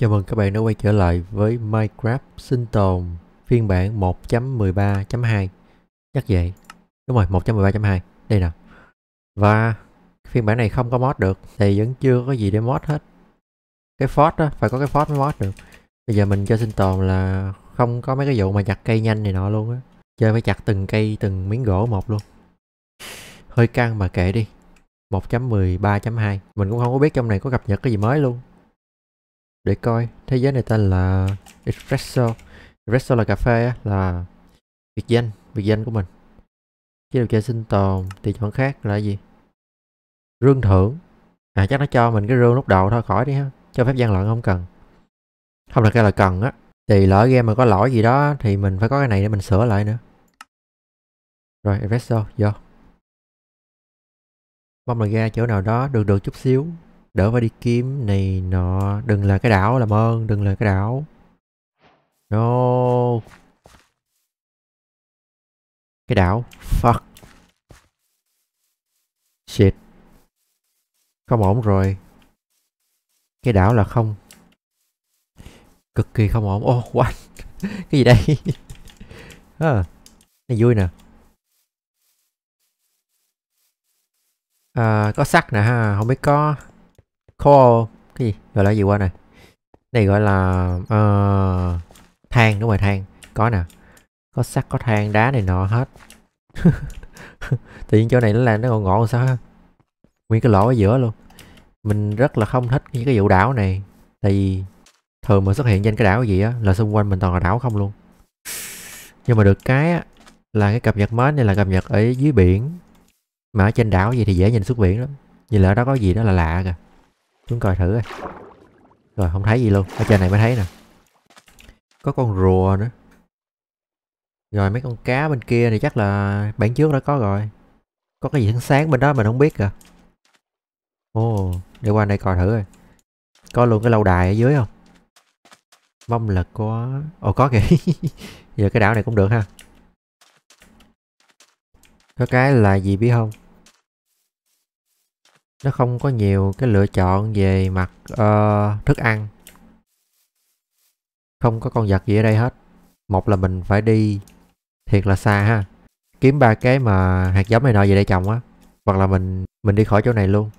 Chào mừng các bạn đã quay trở lại với Minecraft sinh tồn phiên bản 1.13.2 Chắc vậy Đúng rồi 1.13.2 Đây nè Và phiên bản này không có mod được Thì vẫn chưa có gì để mod hết Cái fort á, phải có cái fort mới mod được Bây giờ mình cho sinh tồn là không có mấy cái vụ mà chặt cây nhanh này nọ luôn á Chơi phải chặt từng cây từng miếng gỗ một luôn Hơi căng mà kệ đi 1.13.2 Mình cũng không có biết trong này có cập nhật cái gì mới luôn để coi thế giới này tên là espresso espresso là cà phê á là biệt danh biệt danh của mình chế độ chơi sinh tồn thì chọn khác là gì rương thưởng à chắc nó cho mình cái rương lúc đầu thôi khỏi đi ha cho phép gian lận không cần không là cái là cần á thì lỡ game mà có lỗi gì đó thì mình phải có cái này để mình sửa lại nữa rồi espresso vô mong là ra chỗ nào đó được được chút xíu đỡ phải đi kiếm này nọ đừng là cái đảo làm ơn đừng là cái đảo no cái đảo fuck shit không ổn rồi cái đảo là không cực kỳ không ổn ô oh, what cái gì đây à, này vui nè à, có sắt nè ha không biết có coal cái gì gọi là gì qua này này gọi là uh, ờ, than đúng rồi than có nè có sắt có than đá này nọ hết tự nhiên chỗ này nó làm nó còn ngọn sao ha nguyên cái lỗ ở giữa luôn mình rất là không thích những cái vụ đảo này tại vì thường mà xuất hiện trên cái đảo gì á là xung quanh mình toàn là đảo không luôn nhưng mà được cái á là cái cập nhật mới này là cập nhật ở dưới biển mà ở trên đảo gì thì dễ nhìn xuống biển lắm nhìn lại đó có gì đó là lạ kìa xuống coi thử coi rồi không thấy gì luôn ở trên này mới thấy nè có con rùa nữa rồi mấy con cá bên kia thì chắc là bản trước đã có rồi có cái gì sáng sáng bên đó mình không biết kìa ồ oh, để qua đây coi thử coi có luôn cái lâu đài ở dưới không mong là có ồ oh, có kìa giờ cái đảo này cũng được ha có cái là gì biết không nó không có nhiều cái lựa chọn về mặt uh, thức ăn không có con vật gì ở đây hết một là mình phải đi thiệt là xa ha kiếm ba cái mà hạt giống này nọ về đây trồng á hoặc là mình mình đi khỏi chỗ này luôn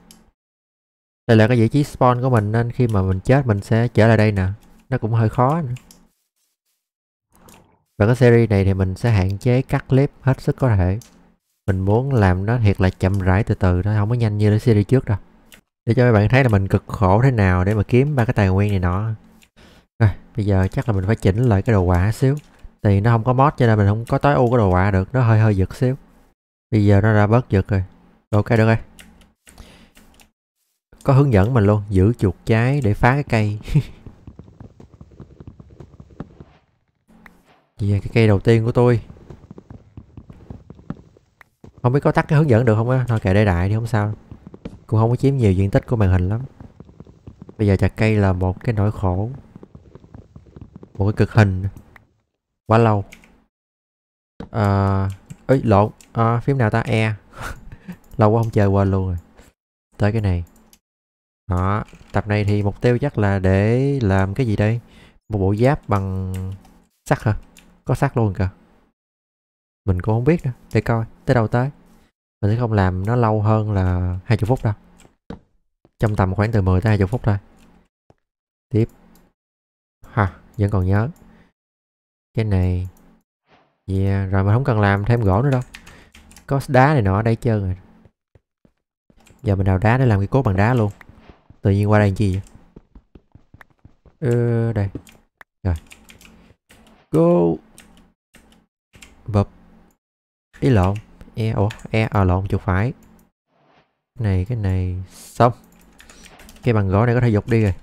đây là cái vị trí spawn của mình nên khi mà mình chết mình sẽ trở lại đây nè nó cũng hơi khó nữa. và cái series này thì mình sẽ hạn chế cắt clip hết sức có thể mình muốn làm nó thiệt là chậm rãi từ từ nó không có nhanh như cái series trước đâu để cho các bạn thấy là mình cực khổ thế nào để mà kiếm ba cái tài nguyên này nọ rồi bây giờ chắc là mình phải chỉnh lại cái đồ họa xíu thì nó không có mod cho nên mình không có tối ưu cái đồ họa được nó hơi hơi giật xíu bây giờ nó ra bớt giật rồi ok được rồi có hướng dẫn mình luôn giữ chuột trái để phá cái cây Vì yeah, cái cây đầu tiên của tôi không biết có tắt cái hướng dẫn được không á thôi kệ để đại thì không sao cũng không có chiếm nhiều diện tích của màn hình lắm bây giờ chặt cây là một cái nỗi khổ một cái cực hình quá lâu ờ à, ấy lộn à, phím nào ta e lâu quá không chơi quên luôn rồi tới cái này đó tập này thì mục tiêu chắc là để làm cái gì đây một bộ giáp bằng sắt hả có sắt luôn kìa mình cũng không biết nữa để coi tới đâu tới mình sẽ không làm nó lâu hơn là 20 phút đâu trong tầm khoảng từ 10 tới 20 phút thôi tiếp ha vẫn còn nhớ cái này yeah. rồi mình không cần làm thêm gỗ nữa đâu có đá này nọ ở đây trơn rồi giờ mình đào đá để làm cái cốt bằng đá luôn tự nhiên qua đây làm chi vậy ờ, đây rồi go bập ý lộn e ủa e ở lộn chuột phải cái này cái này xong cái bằng gỗ này có thể dục đi rồi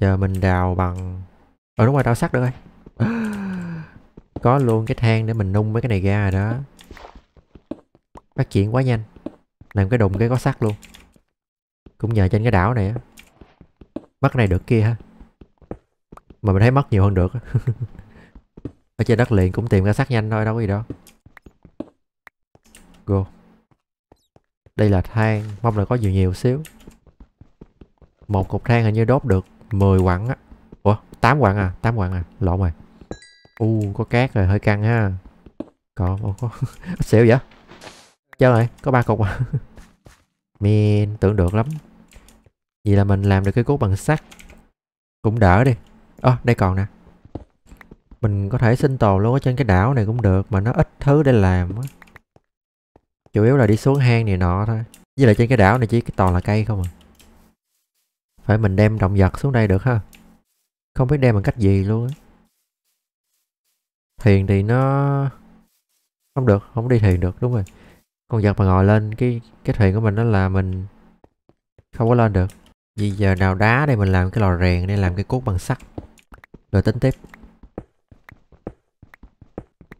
giờ mình đào bằng ờ đúng rồi đào sắt được rồi có luôn cái than để mình nung mấy cái này ra rồi đó phát triển quá nhanh làm cái đụng cái có sắt luôn cũng nhờ trên cái đảo này á mất này được kia ha mà mình thấy mất nhiều hơn được ở trên đất liền cũng tìm ra sắt nhanh thôi đâu có gì đâu go đây là than mong là có nhiều nhiều xíu một cục than hình như đốt được 10 quặng á ủa 8 quặng à 8 quặng à lộn rồi u có cát rồi hơi căng ha còn ồ, có xỉu vậy chơi rồi có ba cục à men tưởng được lắm vậy là mình làm được cái cốt bằng sắt cũng đỡ đi ơ à, đây còn nè mình có thể sinh tồn luôn ở trên cái đảo này cũng được mà nó ít thứ để làm á chủ yếu là đi xuống hang này nọ thôi với lại trên cái đảo này chỉ toàn là cây không à phải mình đem động vật xuống đây được ha không biết đem bằng cách gì luôn á thuyền thì nó không được không đi thuyền được đúng rồi con vật mà ngồi lên cái cái thuyền của mình đó là mình không có lên được vì giờ đào đá đây mình làm cái lò rèn nên làm cái cốt bằng sắt rồi tính tiếp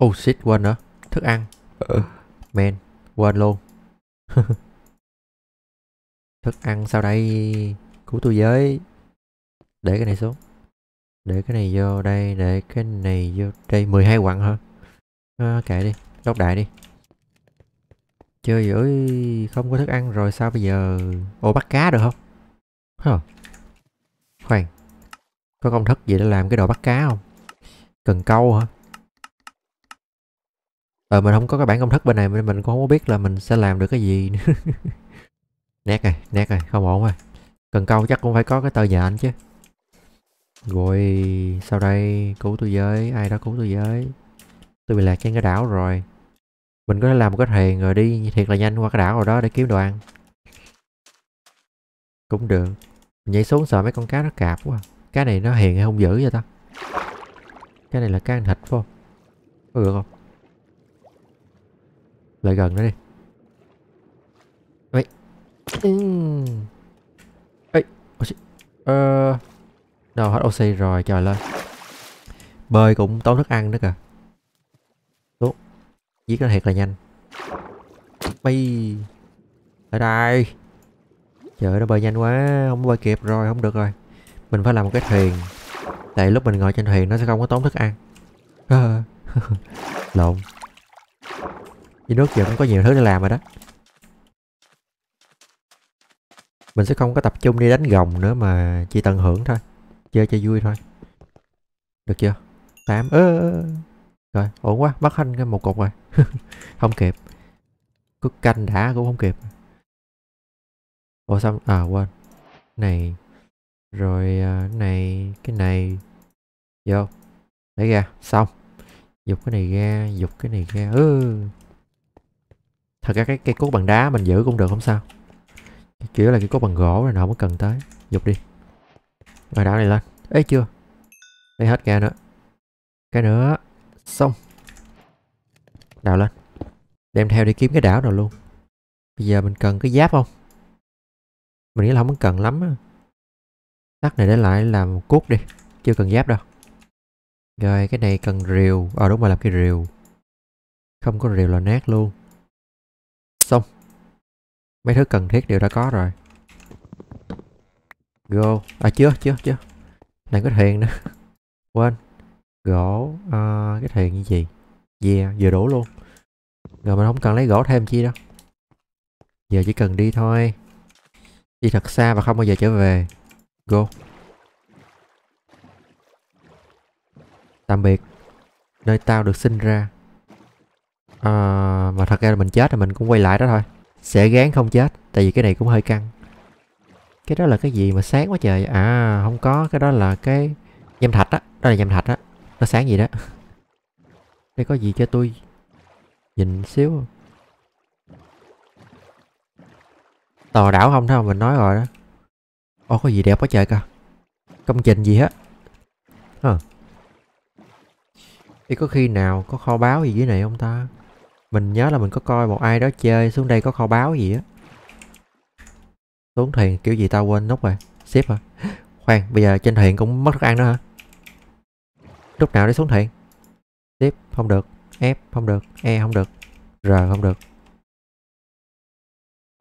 oh shit quên nữa thức ăn ờ. men Quên luôn Thức ăn sau đây Cứu tôi với Để cái này xuống Để cái này vô đây Để cái này vô đây 12 quặng hả à, Kệ đi Góc đại đi Chơi dữ Không có thức ăn rồi sao bây giờ ô bắt cá được không huh. Khoan Có công thức gì để làm cái đồ bắt cá không Cần câu hả ờ mình không có cái bản công thức bên này nên mình cũng không có biết là mình sẽ làm được cái gì nét rồi nét rồi không ổn rồi cần câu chắc cũng phải có cái tờ nhện chứ rồi sau đây cứu tôi với ai đó cứu tôi với tôi bị lạc trên cái đảo rồi mình có thể làm một cái thuyền rồi đi thiệt là nhanh qua cái đảo rồi đó để kiếm đồ ăn cũng được mình nhảy xuống sợ mấy con cá nó cạp quá cá này nó hiền hay không dữ vậy ta cái này là cá ăn thịt phải không có được không lại gần nó đi Mày Ê ừ. Ờ Đâu hết oxy rồi trời lên Bơi cũng tốn thức ăn nữa kìa Tốt Giết nó thiệt là nhanh Bay Ở đây Trời ơi nó bơi nhanh quá Không bơi kịp rồi không được rồi Mình phải làm một cái thuyền Tại lúc mình ngồi trên thuyền nó sẽ không có tốn thức ăn Lộn dưới nước giờ cũng có nhiều thứ để làm rồi đó mình sẽ không có tập trung đi đánh gồng nữa mà chỉ tận hưởng thôi chơi cho vui thôi được chưa tám ơ à, rồi ổn quá mất hết một cục rồi không kịp cứ canh đã cũng không kịp ủa xong à quên này rồi à, này cái này vô lấy ra xong dục cái này ra dục cái này ra ừ thật ra cái cây cốt bằng đá mình giữ cũng được không sao chỉ là cái cốt bằng gỗ này nó mới cần tới dục đi rồi đảo này lên ấy chưa đây hết ra nữa cái nữa xong đào lên đem theo đi kiếm cái đảo nào luôn bây giờ mình cần cái giáp không mình nghĩ là không cần lắm á sắt này để lại làm cốt đi chưa cần giáp đâu rồi cái này cần rìu ờ à, đúng rồi làm cái rìu không có rìu là nát luôn xong Mấy thứ cần thiết đều đã có rồi Go À chưa chưa chưa Này có thuyền nữa Quên Gỗ uh, Cái thuyền như gì Yeah vừa đủ luôn Rồi mình không cần lấy gỗ thêm chi đâu Giờ chỉ cần đi thôi Đi thật xa và không bao giờ trở về Go Tạm biệt Nơi tao được sinh ra à, mà thật ra là mình chết thì mình cũng quay lại đó thôi sẽ gán không chết tại vì cái này cũng hơi căng cái đó là cái gì mà sáng quá trời à không có cái đó là cái nham thạch á đó. đó là nham thạch á nó sáng gì đó đây có gì cho tôi nhìn xíu tò đảo không thôi mình nói rồi đó ô có gì đẹp quá trời cơ công trình gì hết hả à. Thì có khi nào có kho báo gì dưới này không ta mình nhớ là mình có coi một ai đó chơi xuống đây có kho báu gì á xuống thuyền kiểu gì tao quên nút rồi ship hả khoan bây giờ trên thuyền cũng mất thức ăn nữa hả lúc nào để xuống thuyền ship không được f không được e không được r không được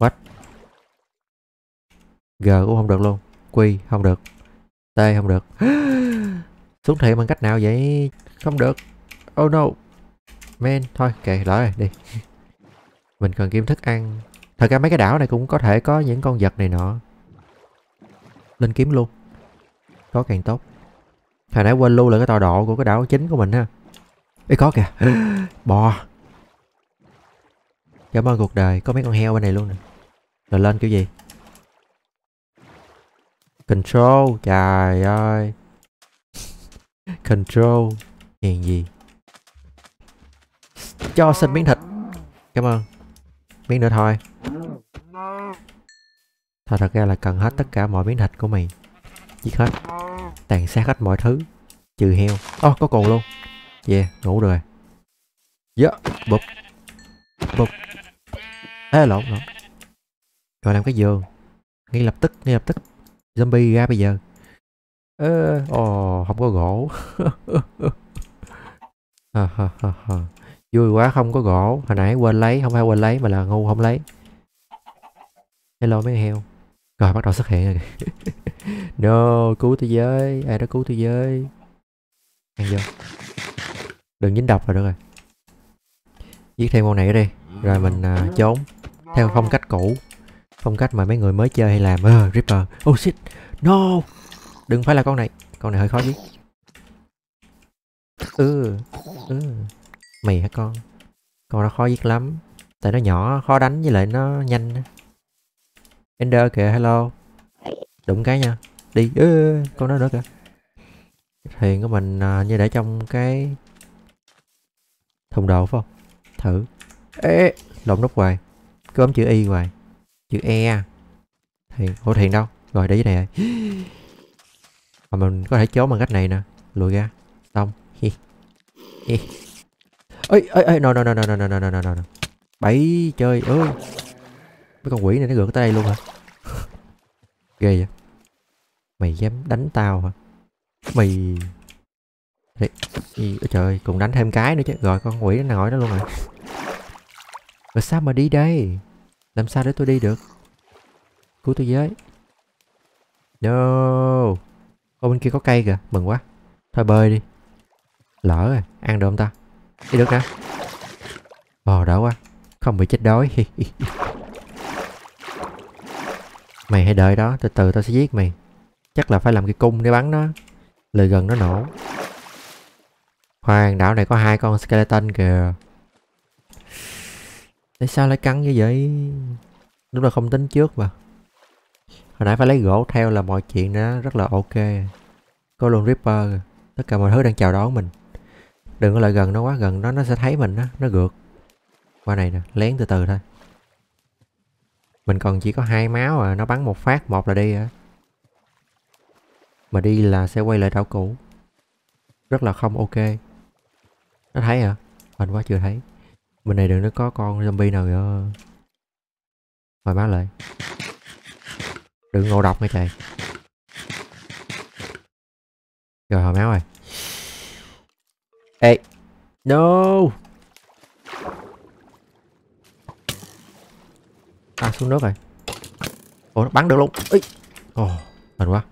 what g cũng không được luôn q không được t không được xuống thuyền bằng cách nào vậy không được oh no men thôi kệ lỡ rồi đi mình cần kiếm thức ăn thật ra mấy cái đảo này cũng có thể có những con vật này nọ lên kiếm luôn có càng tốt hồi nãy quên lưu là cái tọa độ của cái đảo chính của mình ha ấy có kìa bò cảm ơn cuộc đời có mấy con heo bên này luôn nè rồi lên kiểu gì control trời ơi control hiền gì cho xin miếng thịt Cảm ơn Miếng nữa thôi thật ra là cần hết tất cả mọi miếng thịt của mày Giết hết Tàn sát hết mọi thứ Trừ heo oh, có cồn luôn Yeah ngủ rồi Dạ yeah. Bụp Bụp Ê lộn lộn Rồi làm cái giường Ngay lập tức ngay lập tức Zombie ra bây giờ Ồ, ờ, oh, không có gỗ Vui quá không có gỗ Hồi nãy quên lấy Không phải quên lấy mà là ngu không lấy Hello mấy heo Rồi bắt đầu xuất hiện rồi No cứu thế giới Ai đó cứu thế giới Ăn vô Đừng dính độc là được rồi Giết thêm con này đi Rồi mình uh, trốn Theo phong cách cũ Phong cách mà mấy người mới chơi hay làm uh, ờ, Ripper Oh shit No Đừng phải là con này Con này hơi khó giết Ừ Ừ mì hả con con nó khó giết lắm tại nó nhỏ khó đánh với lại nó nhanh ender kìa hello đụng cái nha đi ừ, con nó nữa kìa thuyền của mình à, như để trong cái thùng đồ phải không thử ê lộn nút hoài cứ bấm chữ y hoài chữ e à. thuyền ủa thuyền đâu rồi để dưới này rồi mà mình có thể trốn bằng cách này nè lùi ra xong hi hi ấy ấy ấy no no no no no no no no no bảy chơi ơi mấy con quỷ này nó gượng tới đây luôn hả ghê vậy mày dám đánh tao hả mày Đấy. Ôi trời cùng đánh thêm cái nữa chứ rồi con quỷ nó ngồi đó luôn rồi rồi sao mà đi đây làm sao để tôi đi được cứu tôi với no ô bên kia có cây kìa mừng quá thôi bơi đi lỡ rồi ăn được không ta đi được ra Ồ đỡ quá Không bị chết đói Mày hãy đợi đó Từ từ tao sẽ giết mày Chắc là phải làm cái cung để bắn nó Lời gần nó nổ Khoan đảo này có hai con skeleton kìa Tại sao lại cắn như vậy Đúng là không tính trước mà Hồi nãy phải lấy gỗ theo là mọi chuyện đó rất là ok Có luôn Ripper Tất cả mọi thứ đang chào đón mình đừng có lại gần nó quá gần nó nó sẽ thấy mình đó nó gượt qua này nè lén từ từ thôi mình còn chỉ có hai máu à nó bắn một phát một là đi à mà đi là sẽ quay lại đảo cũ rất là không ok nó thấy à mình quá chưa thấy mình này đừng nó có con zombie nào nữa hồi má lại đừng ngộ độc nghe trời rồi hồi máu rồi Hey. No. À xuống nước rồi. Ủa nó bắn được luôn. Ý. Ồ, mệt quá.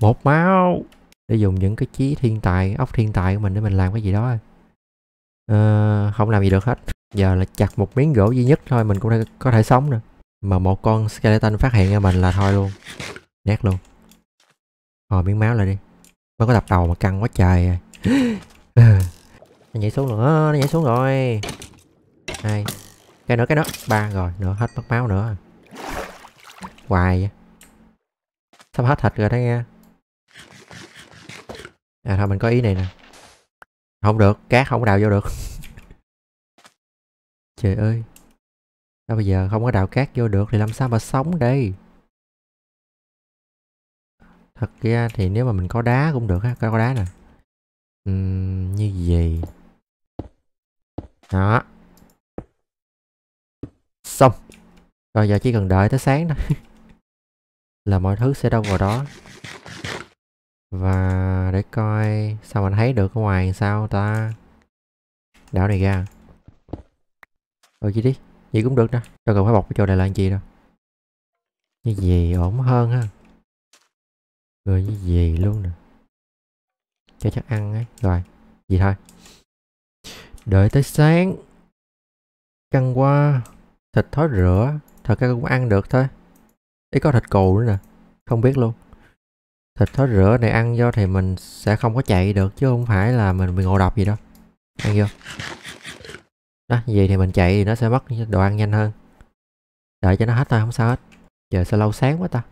Một máu. Để dùng những cái chí thiên tài, ốc thiên tài của mình để mình làm cái gì đó. À, không làm gì được hết. Giờ là chặt một miếng gỗ duy nhất thôi mình cũng có thể sống nữa. Mà một con skeleton phát hiện ra mình là thôi luôn. Nét luôn. Hồi miếng máu lại đi. Mới có đập đầu mà căng quá trời. À nó nhảy xuống nữa nó nhảy xuống rồi hai cái nữa cái nữa ba rồi nữa hết mất máu nữa hoài sắp hết thịt rồi đó nghe à thôi mình có ý này nè không được cát không có đào vô được trời ơi sao bây giờ không có đào cát vô được thì làm sao mà sống đây thật ra thì nếu mà mình có đá cũng được ha có đá nè uhm, như gì đó xong rồi giờ chỉ cần đợi tới sáng thôi là mọi thứ sẽ đâu vào đó và để coi sao mình thấy được ở ngoài sao ta đảo này ra ừ chứ đi vậy cũng được đó đâu cần phải bọc cái chỗ này là làm đâu như gì ổn hơn ha rồi như gì luôn nè cho chắc ăn ấy rồi vậy thôi đợi tới sáng căng qua thịt thói rửa thật ra cũng ăn được thôi ý có thịt cù nữa nè không biết luôn thịt thói rửa này ăn do thì mình sẽ không có chạy được chứ không phải là mình bị ngộ độc gì đâu ăn vô đó như vậy thì mình chạy thì nó sẽ mất đồ ăn nhanh hơn đợi cho nó hết thôi không sao hết giờ sao lâu sáng quá ta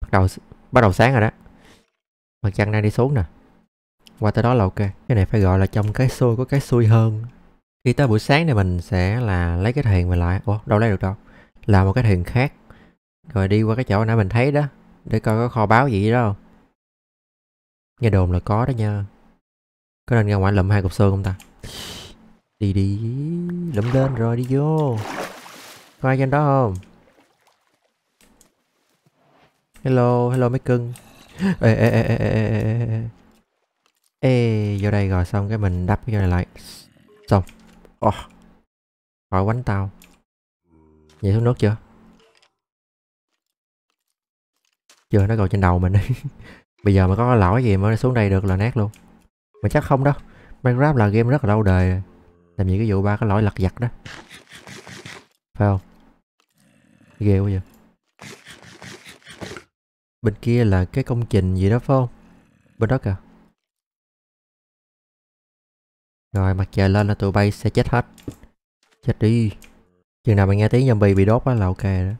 bắt đầu bắt đầu sáng rồi đó mặt trăng đang đi xuống nè qua tới đó là ok cái này phải gọi là trong cái xôi có cái xui hơn khi tới buổi sáng thì mình sẽ là lấy cái thuyền về lại ủa đâu lấy được đâu là một cái thuyền khác rồi đi qua cái chỗ nãy mình thấy đó để coi có kho báo gì đó không nghe đồn là có đó nha có nên ra ngoài lượm hai cục xương không ta đi đi lượm lên rồi đi vô có ai trên đó không hello hello mấy cưng ê ê ê ê ê ê ê Ê, vô đây rồi xong cái mình đắp cái này lại Xong oh. Khỏi quánh tao Nhảy xuống nước chưa Chưa nó còn trên đầu mình Bây giờ mà có lỗi gì mới xuống đây được là nát luôn Mà chắc không đâu Minecraft là game rất là lâu đời Làm gì cái vụ ba cái lỗi lật vặt đó Phải không Ghê quá vậy Bên kia là cái công trình gì đó phải không Bên đó kìa rồi mặt trời lên là tụi bay sẽ chết hết Chết đi Chừng nào mình nghe tiếng zombie bị đốt đó là ok đó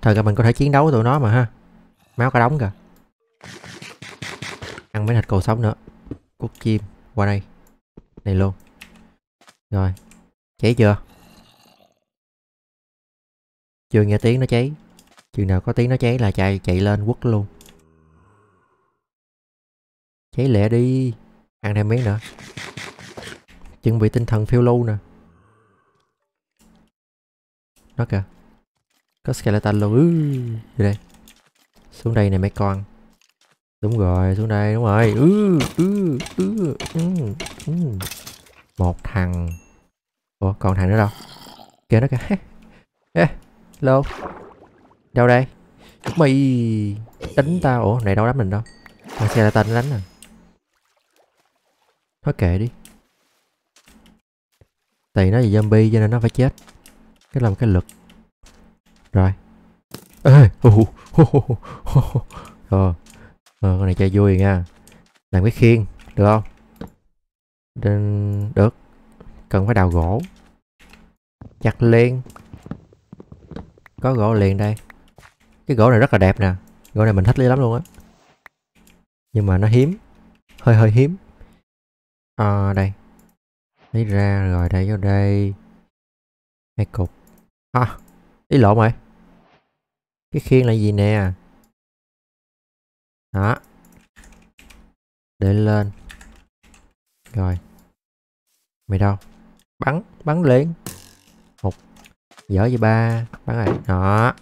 Thật ra mình có thể chiến đấu với tụi nó mà ha Máu cả đóng kìa Ăn mấy thịt cầu sống nữa Cút chim Qua đây Này luôn Rồi Cháy chưa Chưa nghe tiếng nó cháy Chừng nào có tiếng nó cháy là chạy chạy lên quất luôn Cháy lẹ đi Ăn thêm miếng nữa Chuẩn bị tinh thần phiêu lưu nè Nó kìa Có skeleton luôn ừ, Đi đây Xuống đây nè mấy con Đúng rồi xuống đây đúng rồi ừ, ừ, ừ, Một thằng Ủa còn thằng nữa đâu Kìa nó kìa yeah. Hello Đâu đây Mày Đánh tao Ủa này đâu đánh mình đâu Xe Con skeleton đánh à Thôi kệ đi Tại nó là zombie cho nên nó phải chết Cái làm cái lực Rồi Ê Ờ Ờ con này chơi vui nha Làm cái khiên Được không Đinh... Được Cần phải đào gỗ Chặt liền Có gỗ liền đây Cái gỗ này rất là đẹp nè Gỗ này mình thích lý lắm luôn á Nhưng mà nó hiếm Hơi hơi hiếm à, đây lấy ra rồi đây vô đây hai cục à ý lộn rồi cái khiên là gì nè đó để lên rồi mày đâu bắn bắn liền một dở gì ba bắn này đó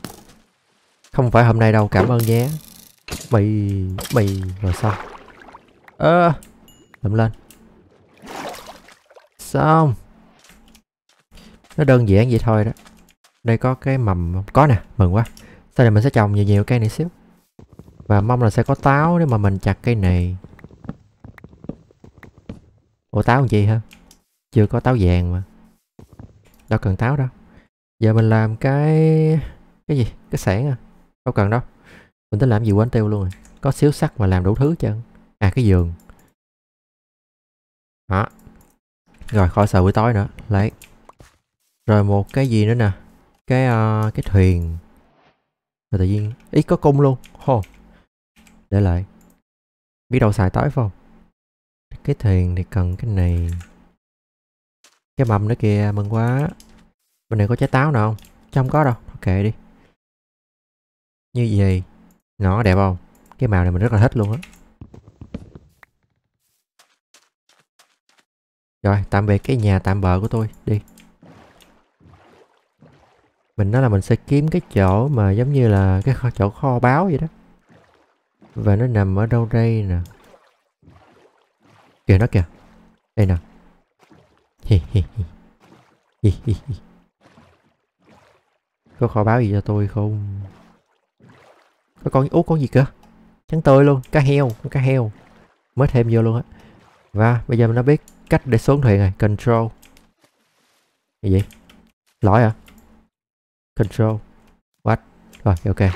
không phải hôm nay đâu cảm ơn nhé mì mì rồi sao ơ à, lụm lên Xong Nó đơn giản vậy thôi đó Đây có cái mầm Có nè, mừng quá Sau này mình sẽ trồng nhiều nhiều cây này xíu Và mong là sẽ có táo nếu mà mình chặt cây này Ủa táo làm gì hả? Chưa có táo vàng mà Đâu cần táo đâu Giờ mình làm cái... Cái gì? Cái sản à? Đâu cần đâu Mình tính làm gì quên tiêu luôn rồi Có xíu sắt mà làm đủ thứ chân À cái giường Đó rồi khỏi sợ buổi tối nữa lấy rồi một cái gì nữa nè cái uh, cái thuyền rồi tự nhiên ít có cung luôn hô để lại biết đâu xài tới không cái thuyền thì cần cái này cái mầm nữa kìa mừng quá bên này có trái táo nào không chứ không có đâu kệ đi như vậy nó đẹp không cái màu này mình rất là thích luôn á Rồi tạm biệt cái nhà tạm bờ của tôi Đi Mình nói là mình sẽ kiếm cái chỗ mà giống như là cái kho, chỗ kho báo vậy đó Và nó nằm ở đâu đây nè Kìa nó kìa Đây nè Có kho báo gì cho tôi không Có con út con gì cơ Trắng tươi luôn Cá heo Con cá heo Mới thêm vô luôn á Và bây giờ mình đã biết cách để xuống thuyền này control cái gì lỗi hả control what rồi ok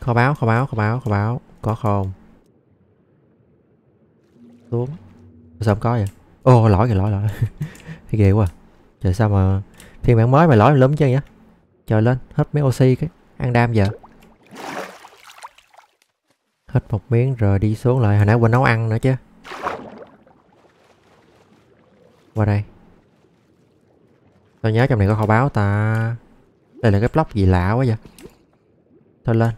kho báo kho báo kho báo kho báo có không xuống sao không có vậy ô oh, lỗi kìa lỗi lỗi thấy ghê quá à. trời sao mà phiên bản mới mà lỗi lớn chứ vậy trời lên hết mấy oxy cái ăn đam giờ hết một miếng rồi đi xuống lại hồi nãy quên nấu ăn nữa chứ qua đây Tao nhớ trong này có kho báo ta Đây là cái block gì lạ quá vậy Thôi lên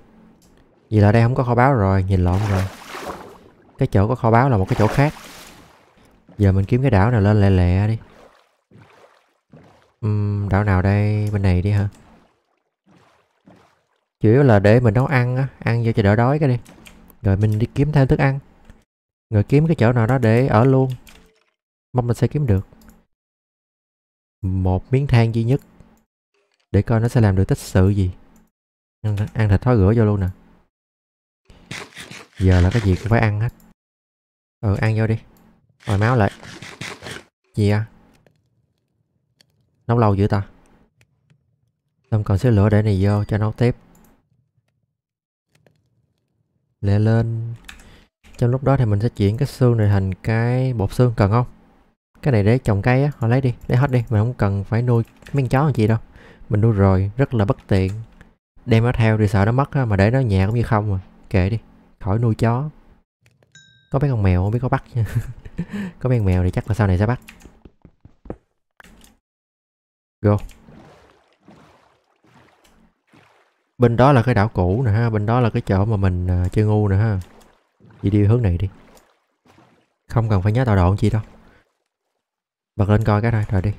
Vì là đây không có kho báo rồi Nhìn lộn rồi Cái chỗ có kho báo là một cái chỗ khác Giờ mình kiếm cái đảo nào lên lẹ lẹ đi uhm, Đảo nào đây Bên này đi hả Chủ yếu là để mình nấu ăn á Ăn vô cho đỡ đói cái đi Rồi mình đi kiếm thêm thức ăn Rồi kiếm cái chỗ nào đó để ở luôn mong là sẽ kiếm được một miếng than duy nhất để coi nó sẽ làm được tích sự gì ăn, ăn thịt thói rửa vô luôn nè giờ là cái gì cũng phải ăn hết ừ ăn vô đi hồi máu lại gì à nấu lâu dữ ta tâm còn xíu lửa để này vô cho nấu tiếp lẹ lên trong lúc đó thì mình sẽ chuyển cái xương này thành cái bột xương cần không cái này để trồng cây á họ lấy đi lấy hết đi mình không cần phải nuôi mấy chó làm gì đâu mình nuôi rồi rất là bất tiện đem nó theo thì sợ nó mất á, mà để nó nhà cũng như không mà kệ đi khỏi nuôi chó có mấy con mèo không biết có bắt nha có mấy con mèo thì chắc là sau này sẽ bắt go bên đó là cái đảo cũ nè ha bên đó là cái chỗ mà mình uh, chơi ngu nè ha vậy đi hướng này đi không cần phải nhớ tạo độ chi đâu Bật lên coi cái rồi, rồi đi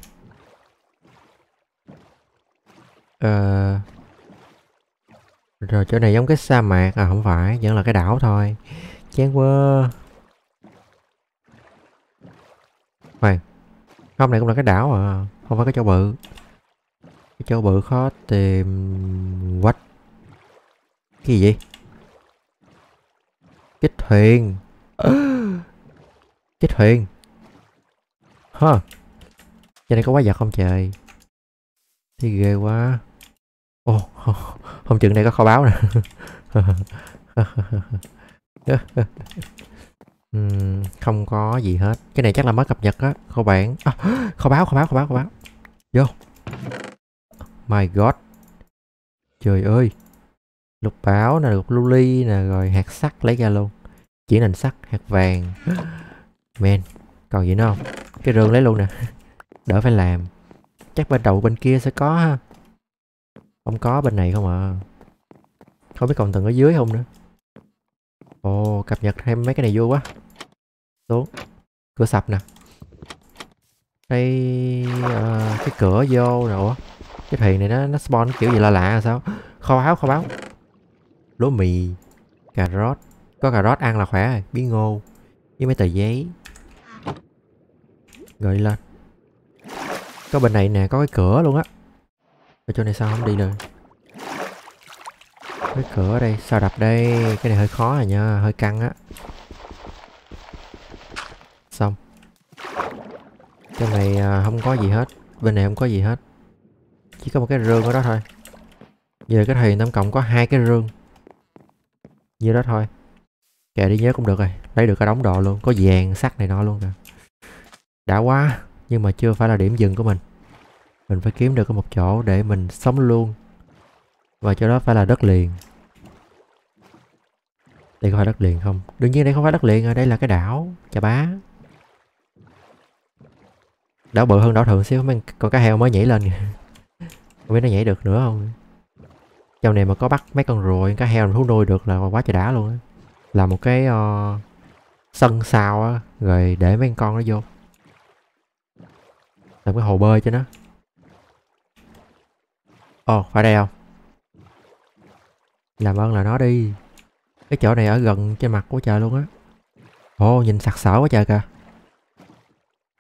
Ờ... Rồi chỗ này giống cái sa mạc À không phải, vẫn là cái đảo thôi Chán quá Khoan Không này cũng là cái đảo à Không phải cái chỗ bự Cái chỗ bự khó tìm Quách Cái gì vậy Cái thuyền Cái thuyền hơ huh. giờ này có quá giặc không trời thì ghê quá ồ oh, hôm chừng này có kho báo nè không có gì hết cái này chắc là mới cập nhật á kho bản à, kho báo kho báo kho báo kho báo vô my god trời ơi lục báo nè lục luli nè rồi hạt sắt lấy ra luôn chỉ nền sắt hạt vàng men còn gì nữa không cái rương lấy luôn nè đỡ phải làm chắc bên đầu bên kia sẽ có ha không có bên này không à không biết còn tầng ở dưới không nữa ồ cập nhật thêm mấy cái này vô quá xuống cửa sập nè đây uh, ờ, cái cửa vô rồi cái thuyền này nó nó spawn kiểu gì lạ lạ là sao kho báo kho báo lúa mì cà rốt có cà rốt ăn là khỏe rồi bí ngô với mấy tờ giấy gợi lên có bên này nè có cái cửa luôn á ở chỗ này sao không đi được cái cửa ở đây sao đập đây cái này hơi khó à nha hơi căng á xong trong này à, không có gì hết bên này không có gì hết chỉ có một cái rương ở đó thôi giờ cái thuyền tổng cộng có hai cái rương như đó thôi kệ đi nhớ cũng được rồi lấy được cả đống đồ luôn có vàng sắt này nọ luôn kìa đã quá nhưng mà chưa phải là điểm dừng của mình mình phải kiếm được một chỗ để mình sống luôn và chỗ đó phải là đất liền đây có phải đất liền không đương nhiên đây không phải đất liền đây là cái đảo chà bá đảo bự hơn đảo thường xíu mấy con cá heo mới nhảy lên không biết nó nhảy được nữa không trong này mà có bắt mấy con ruồi cá heo thú nuôi được là quá trời đá luôn á là một cái uh, sân sao á rồi để mấy con nó vô làm cái hồ bơi cho nó ồ oh, phải đây không làm ơn là nó đi cái chỗ này ở gần trên mặt của trời luôn á ồ oh, nhìn sặc sỡ quá trời kìa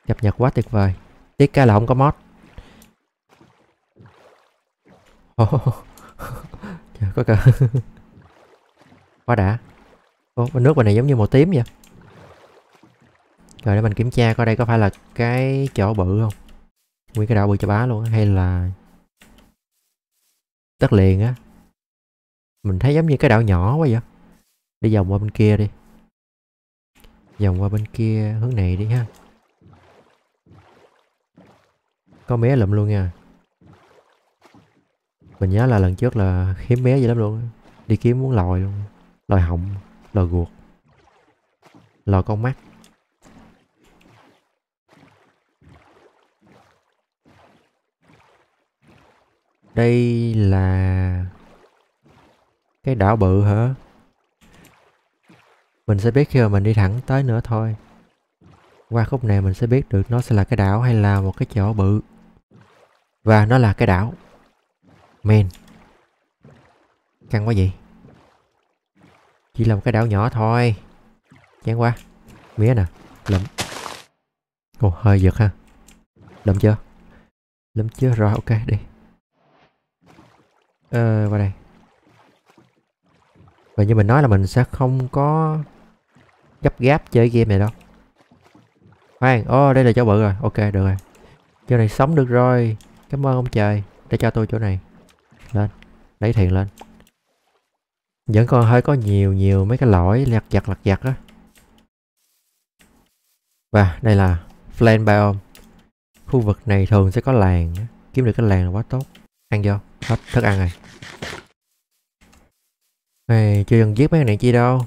cập nhật quá tuyệt vời tiếc cái là không có mod oh. trời có cả quá đã ồ nước bên này giống như màu tím vậy rồi để mình kiểm tra coi đây có phải là cái chỗ bự không nguyên cái đảo bự cho bá luôn hay là đất liền á mình thấy giống như cái đảo nhỏ quá vậy đi vòng qua bên kia đi vòng qua bên kia hướng này đi ha có mé lụm luôn nha mình nhớ là lần trước là hiếm mé vậy lắm luôn đi kiếm muốn lòi luôn lòi họng lòi ruột lòi con mắt Đây là... Cái đảo bự hả? Mình sẽ biết khi mà mình đi thẳng tới nữa thôi. Qua khúc này mình sẽ biết được nó sẽ là cái đảo hay là một cái chỗ bự. Và nó là cái đảo. Men. Căng quá vậy. Chỉ là một cái đảo nhỏ thôi. Chán quá. Mía nè. Lụm. Ồ, hơi giật ha. Lụm chưa? Lụm chưa? Rồi, ok, đi. Ờ, vào đây Và như mình nói là mình sẽ không có Gấp gáp chơi game này đâu Khoan, ô oh, đây là chỗ bự rồi, ok được rồi Chỗ này sống được rồi Cảm ơn ông trời Để cho tôi chỗ này Lên, lấy thiền lên Vẫn còn hơi có nhiều nhiều mấy cái lõi lặt vặt lặt vặt á Và đây là Flan Biome Khu vực này thường sẽ có làng Kiếm được cái làng là quá tốt ăn vô hết thức ăn rồi này chưa cần giết mấy này chi đâu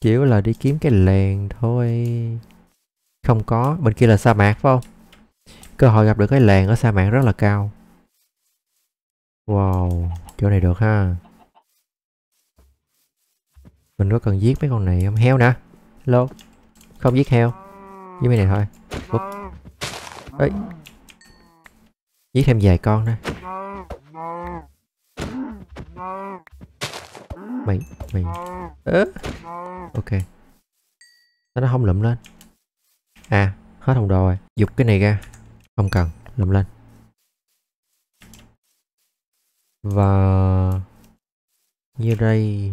chỉ là đi kiếm cái lèn thôi không có bên kia là sa mạc phải không cơ hội gặp được cái lèn ở sa mạc rất là cao wow chỗ này được ha mình có cần giết mấy con này không heo nè lô không giết heo giết mấy này thôi Úp. giết thêm vài con nữa mày mày ớ ok nó không lụm lên à hết hồng đồ rồi dục cái này ra không cần lụm lên và như đây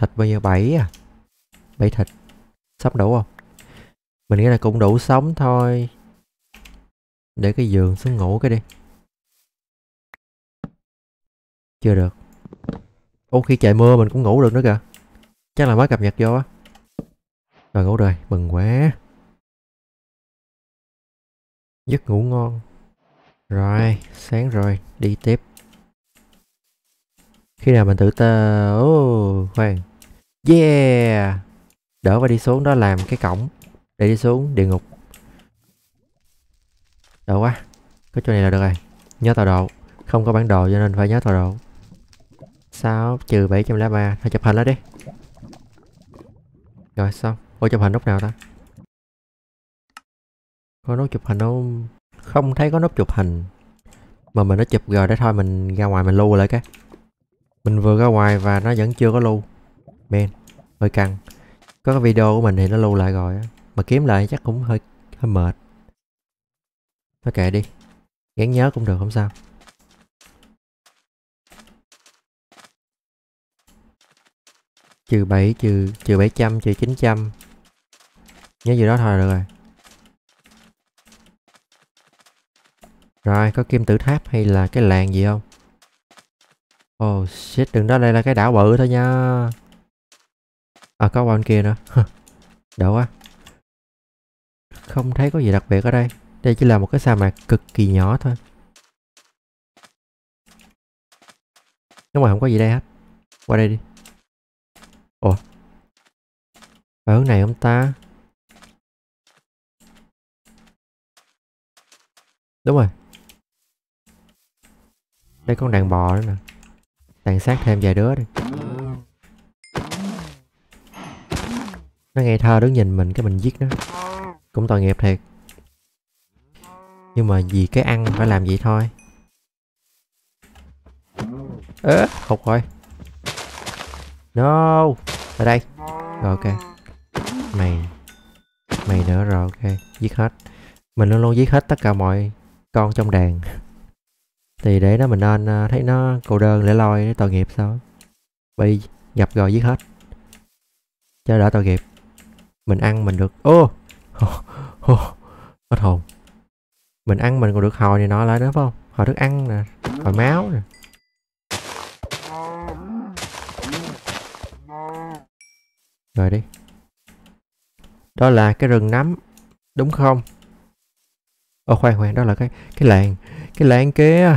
thịt bây giờ bảy à bảy thịt sắp đủ không mình nghĩ là cũng đủ sống thôi để cái giường xuống ngủ cái đi chưa được Ô khi trời mưa mình cũng ngủ được nữa kìa Chắc là mới cập nhật vô á Rồi ngủ rồi, mừng quá Giấc ngủ ngon Rồi, sáng rồi, đi tiếp Khi nào mình tự tơ... Oh, khoan Yeah Đỡ và đi xuống đó làm cái cổng Để đi xuống địa ngục Đỡ quá cái chỗ này là được rồi Nhớ tọa độ Không có bản đồ cho nên phải nhớ tọa độ 6 trừ 703 Thôi chụp hình lại đi Rồi xong Ủa chụp hình lúc nào ta Có nút chụp hình không Không thấy có nút chụp hình Mà mình đã chụp rồi để thôi mình ra ngoài mình lưu lại cái Mình vừa ra ngoài và nó vẫn chưa có lưu Men Hơi căng Có cái video của mình thì nó lưu lại rồi á Mà kiếm lại chắc cũng hơi hơi mệt Thôi kệ đi Gán nhớ cũng được không sao trừ 7 trừ trừ 700 trừ 900 nhớ gì đó thôi được rồi rồi có kim tự tháp hay là cái làng gì không oh shit đừng đó đây là cái đảo bự thôi nha à có quan kia nữa đỡ quá không thấy có gì đặc biệt ở đây đây chỉ là một cái sa mạc cực kỳ nhỏ thôi đúng rồi không có gì đây hết qua đây đi Ồ Phải hướng này không ta Đúng rồi Đây con đàn bò nữa nè Tàn sát thêm vài đứa đi Nó ngây thơ đứng nhìn mình cái mình giết nó Cũng tội nghiệp thiệt Nhưng mà vì cái ăn phải làm vậy thôi Ớ, à, hụt rồi No ở đây rồi ok mày mày nữa rồi ok giết hết mình luôn luôn giết hết tất cả mọi con trong đàn thì để nó mình nên ờ, thấy nó cô đơn lẻ loi tội nghiệp sao bây gặp rồi giết hết cho đỡ tội nghiệp mình ăn mình được ô oh! hết oh, hồn mình ăn mình còn được hồi này nó lại nữa phải không hồi thức ăn nè hồi máu nè rồi đi đó là cái rừng nấm đúng không ô khoan khoan đó là cái cái làng cái làng kế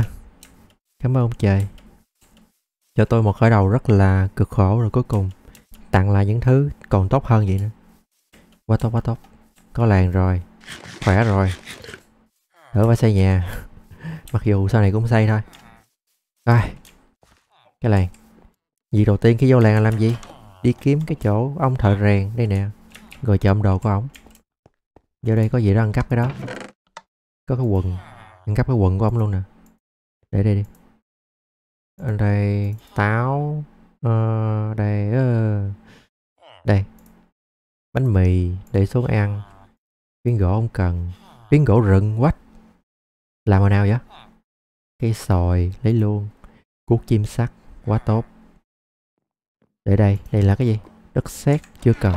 cảm ơn ông trời cho tôi một khởi đầu rất là cực khổ rồi cuối cùng tặng lại những thứ còn tốt hơn vậy nữa quá tốt quá tốt có làng rồi khỏe rồi đỡ phải xây nhà mặc dù sau này cũng xây thôi rồi cái làng gì đầu tiên khi vô làng là làm gì đi kiếm cái chỗ ông thợ rèn đây nè rồi trộm đồ của ông. vô đây có gì đó ăn cắp cái đó có cái quần ăn cắp cái quần của ông luôn nè để đây đi ờ, đây táo ờ, đây ờ. đây bánh mì để xuống ăn Viên gỗ ông cần viên gỗ rừng quách làm hồi nào vậy cây sòi lấy luôn cuốc chim sắt quá tốt để đây đây là cái gì đất sét chưa cần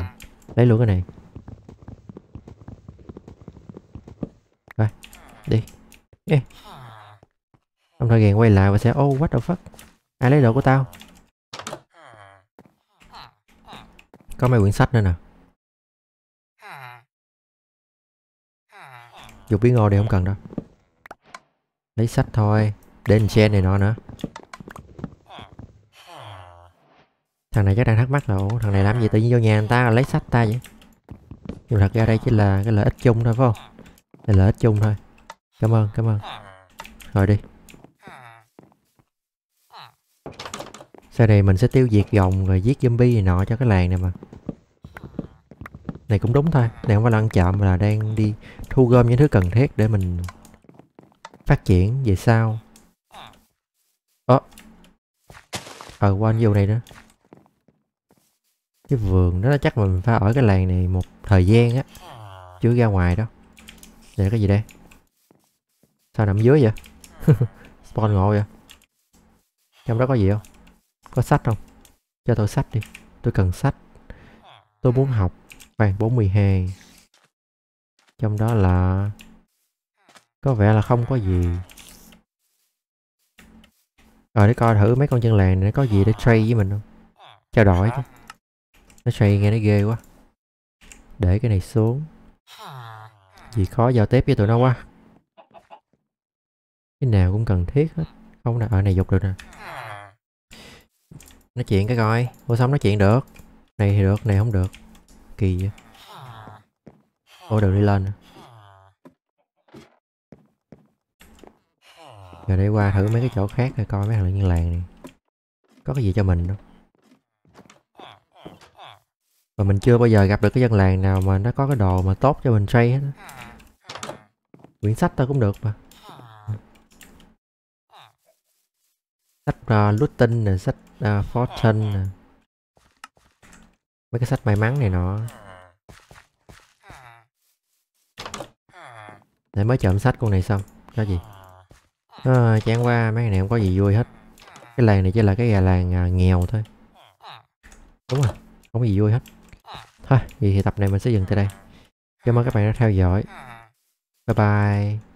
lấy luôn cái này rồi đi yeah. ông thợ gèn quay lại và sẽ oh what the fuck ai lấy đồ của tao có mấy quyển sách nữa nè dục bí ngô thì không cần đâu lấy sách thôi để hình xe này nọ nữa Thằng này chắc đang thắc mắc là thằng này làm gì tự nhiên vô nhà người ta lấy sách ta vậy? Nhưng thật ra đây chỉ là cái lợi ích chung thôi phải không? Đây là lợi ích chung thôi. Cảm ơn, cảm ơn. Rồi đi. Sau này mình sẽ tiêu diệt vòng rồi giết zombie này nọ cho cái làng này mà. Này cũng đúng thôi. Này không phải là ăn chậm mà là đang đi thu gom những thứ cần thiết để mình phát triển về sau. Ờ. Ờ, quên vụ này nữa cái vườn đó chắc mình phải ở cái làng này một thời gian á chưa ra ngoài đâu đây là cái gì đây sao nằm dưới vậy spawn ngộ vậy trong đó có gì không có sách không cho tôi sách đi tôi cần sách tôi muốn học khoảng 42 trong đó là có vẻ là không có gì rồi ờ, để coi thử mấy con chân làng này có gì để trade với mình không trao đổi chứ nó xoay nghe nó ghê quá để cái này xuống gì khó giao tiếp với tụi nó quá cái nào cũng cần thiết hết không nào ở này dục được nè nói chuyện cái coi ô xong nói chuyện được này thì được này không được kỳ vậy ô đường đi lên rồi để qua thử mấy cái chỗ khác để coi mấy thằng liên làng này có cái gì cho mình đâu và mình chưa bao giờ gặp được cái dân làng nào mà nó có cái đồ mà tốt cho mình xây hết quyển sách thôi cũng được mà sách uh, à, looting nè sách uh, fortune nè mấy cái sách may mắn này nọ để mới trộm sách con này xong có gì à, ờ, chán qua mấy ngày này không có gì vui hết cái làng này chỉ là cái gà làng uh, nghèo thôi đúng rồi không có gì vui hết Thôi, vậy thì tập này mình sẽ dừng tại đây. Cảm ơn các bạn đã theo dõi. Bye bye.